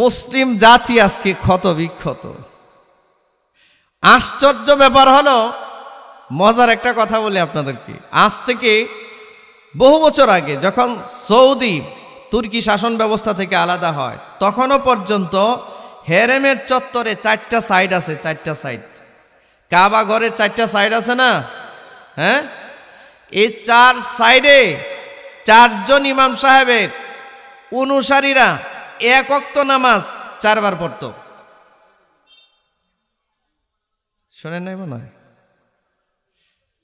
মুসলিম জাতি আজকে ক্ষত বিক্ষত আশ্চর্য ব্যাপার হলো মজার একটা কথা বলি আপনাদেরকে আজ থেকে বহু বছর আগে যখন সৌদি তুর্কি শাসন ব্যবস্থা থেকে আলাদা হয় তখনও পর্যন্ত হেরেমের চত্বরে চারটা সাইড আছে চারটা সাইড কাবা ঘরের চারটা সাইড আছে না হ্যাঁ এই চার সাইডে চারজন ইমাম সাহেবের অনুসারীরা এক অক্ত নামাজ চারবার পড়তো শোনেন নাই মনে হয়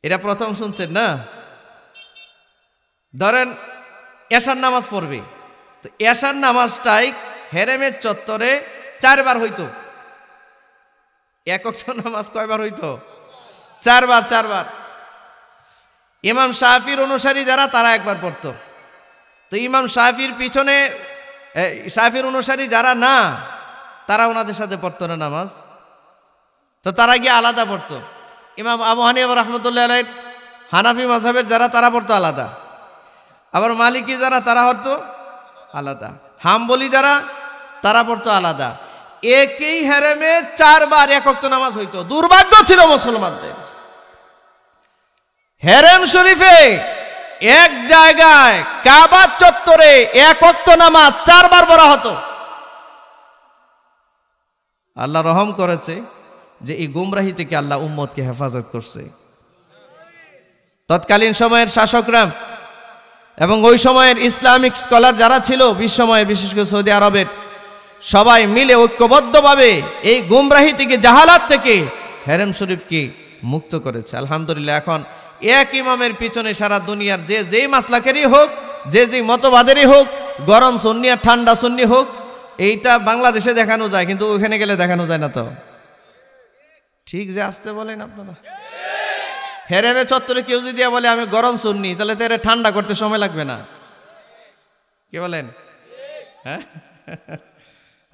এটা প্রথম শুনছেন না ধরেন এশার নামাজ পড়বে তো এশার নামাজটাই হেরেমের চত্বরে চারবার হইতো একক নামাজ কয়বার হইতো চারবার চারবার ইমাম সাহাফির অনুসারী যারা তারা একবার পড়তো তো ইমাম সাহাফির পিছনে সাহেফের অনুসারী যারা না তারা ওনাদের সাথে পড়তো না নামাজ তো তারা গিয়ে আলাদা পড়তো ইমাম আবু আবার রহমতুল্লাহ হানাফি মাসাবের যারা তারা পড়তো আলাদা আবার মালিকি যারা তারা হতো আলাদা বলি যারা তারা পড়তো আলাদা একই হ্যারেমে চারবার একক্ত নামাজ হইতো দুর্ভাগ্য ছিল মুসলমানদের হ্যারেম শরীফে এক জায়গায় কাবার চত্বরে এক অক্ত নামাজ চারবার বড় হতো আল্লাহ রহম করেছে যে এই গুমরাহি থেকে আল্লাহ উম্মদকে হেফাজত করছে তৎকালীন সময়ের শাসকরা এবং ওই সময়ের ইসলামিক স্কলার যারা ছিল বিশ্বময়ের বিশেষ করে সৌদি আরবের সবাই মিলে ঐক্যবদ্ধভাবে এই গুমরাহি থেকে জাহালাত থেকে হেরেম শরীফকে মুক্ত করেছে আলহামদুলিল্লাহ এখন এক ইমামের পিছনে সারা দুনিয়ার যে যেই মাসলাকেরই হোক যে যেই মতবাদেরই হোক গরম সন্নি আর ঠান্ডা সন্নি হোক এইটা বাংলাদেশে দেখানো যায় কিন্তু ওখানে গেলে দেখানো যায় না তো ঠিক যে আসতে বলেন আপনারা হেরেমে চত্বরে কেউ যদি বলে আমি গরম সন্নি তাহলে তো এটা ঠান্ডা করতে সময় লাগবে না কে বলেন হ্যাঁ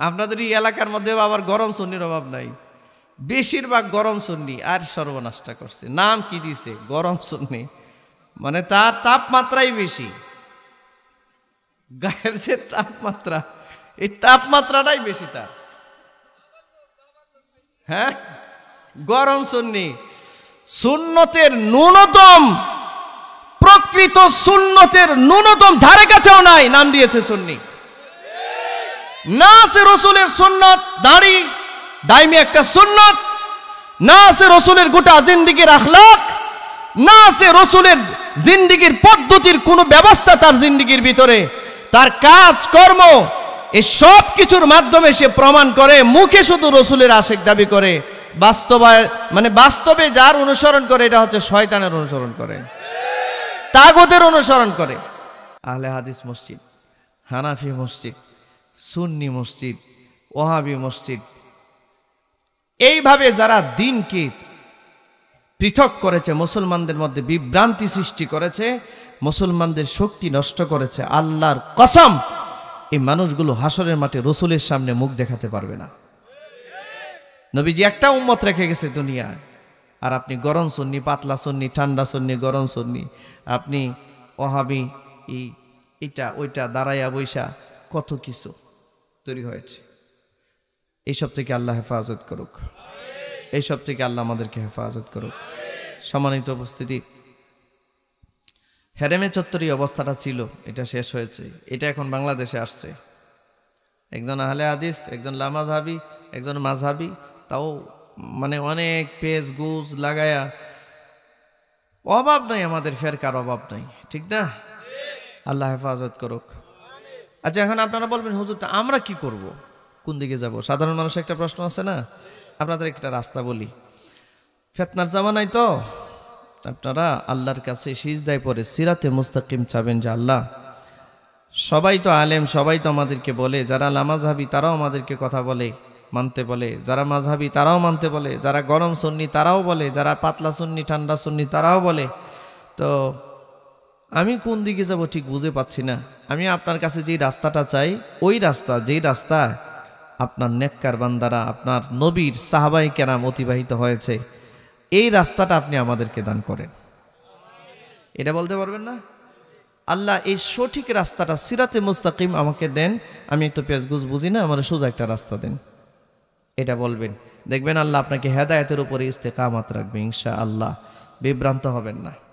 আপনাদের এই এলাকার মধ্যেও আবার গরম সন্নির অভাব নাই বেশিরভাগ গরম সন্নি আর সর্বনাশটা করছে নাম কি দিছে গরম সুন্নি মানে তার তাপমাত্রাই বেশি গায়ের যে তাপমাত্রা এই তাপমাত্রাটাই বেশি তার হ্যাঁ গরম সুন্নি শূন্যতের ন্যূনতম প্রকৃত শূন্যতের ন্যূনতম ধারে কাছেও নাই নাম দিয়েছে সন্নি না সে রসুলের সন্ন্যত দাড়ি ডাইমি একটা সুন্নত না আছে রসুলের গোটা জিন্দিগির আখলাক না আছে রসুলের জিন্দিগির পদ্ধতির কোনো ব্যবস্থা তার জিন্দিগির ভিতরে তার কাজ কর্ম এই সব কিছুর মাধ্যমে সে প্রমাণ করে মুখে শুধু রসুলের আশেক দাবি করে বাস্তবায় মানে বাস্তবে যার অনুসরণ করে এটা হচ্ছে শয়তানের অনুসরণ করে তাগতের অনুসরণ করে আহলে হাদিস মসজিদ হানাফি মসজিদ সুন্নি মসজিদ ওহাবি মসজিদ এইভাবে যারা দিনকে পৃথক করেছে মুসলমানদের মধ্যে বিভ্রান্তি সৃষ্টি করেছে মুসলমানদের শক্তি নষ্ট করেছে আল্লাহর কসম এই মানুষগুলো হাসরের মাঠে রসুলের সামনে মুখ দেখাতে পারবে না নবীজি একটা উম্মত রেখে গেছে দুনিয়ায় আর আপনি গরম সন্নি পাতলা সন্নি ঠান্ডা সন্নি গরম সন্নি আপনি অহাবি এই এটা ওইটা দাঁড়াইয়া বৈশা কত কিছু তৈরি হয়েছে এইসব থেকে আল্লাহ হেফাজত করুক এইসব থেকে আল্লাহ আমাদেরকে হেফাজত করুক সম্মানিত উপস্থিতি হেরেমে চত্বরী অবস্থাটা ছিল এটা শেষ হয়েছে এটা এখন বাংলাদেশে আসছে একজন আহলে আদিস একজন লামাজহাবি একজন মাঝাবি তাও মানে অনেক পেজ গুজ লাগায়া অভাব নাই আমাদের ফেরকার অভাব নাই ঠিক না আল্লাহ হেফাজত করুক আচ্ছা এখন আপনারা বলবেন হুজুরটা আমরা কি করবো কোন দিকে যাব সাধারণ মানুষের একটা প্রশ্ন আছে না আপনাদের একটা রাস্তা বলি ফেতনার জামানাই তো আপনারা আল্লাহর কাছে সিজদায় পরে সিরাতে মুস্তাকিম চাবেন যে আল্লাহ সবাই তো আলেম সবাই তো আমাদেরকে বলে যারা লামাজহাবি তারাও আমাদেরকে কথা বলে মানতে বলে যারা মাঝহাবি তারাও মানতে বলে যারা গরম সন্নি তারাও বলে যারা পাতলা সন্নি ঠান্ডা সন্নি তারাও বলে তো আমি কোন দিকে যাব ঠিক বুঝে পাচ্ছি না আমি আপনার কাছে যেই রাস্তাটা চাই ওই রাস্তা যেই রাস্তা আপনার নেককার বান্দারা আপনার নবীর সাহাবাই কেরাম অতিবাহিত হয়েছে এই রাস্তাটা আপনি আমাদেরকে দান করেন এটা বলতে পারবেন না আল্লাহ এই সঠিক রাস্তাটা সিরাতে মুস্তাকিম আমাকে দেন আমি একটু পেঁয়াজগুজ বুঝি না আমার সোজা একটা রাস্তা দেন এটা বলবেন দেখবেন আল্লাহ আপনাকে হেদায়তের উপরে ইস্তেকামাত রাখবে ইনশা আল্লাহ বিভ্রান্ত হবেন না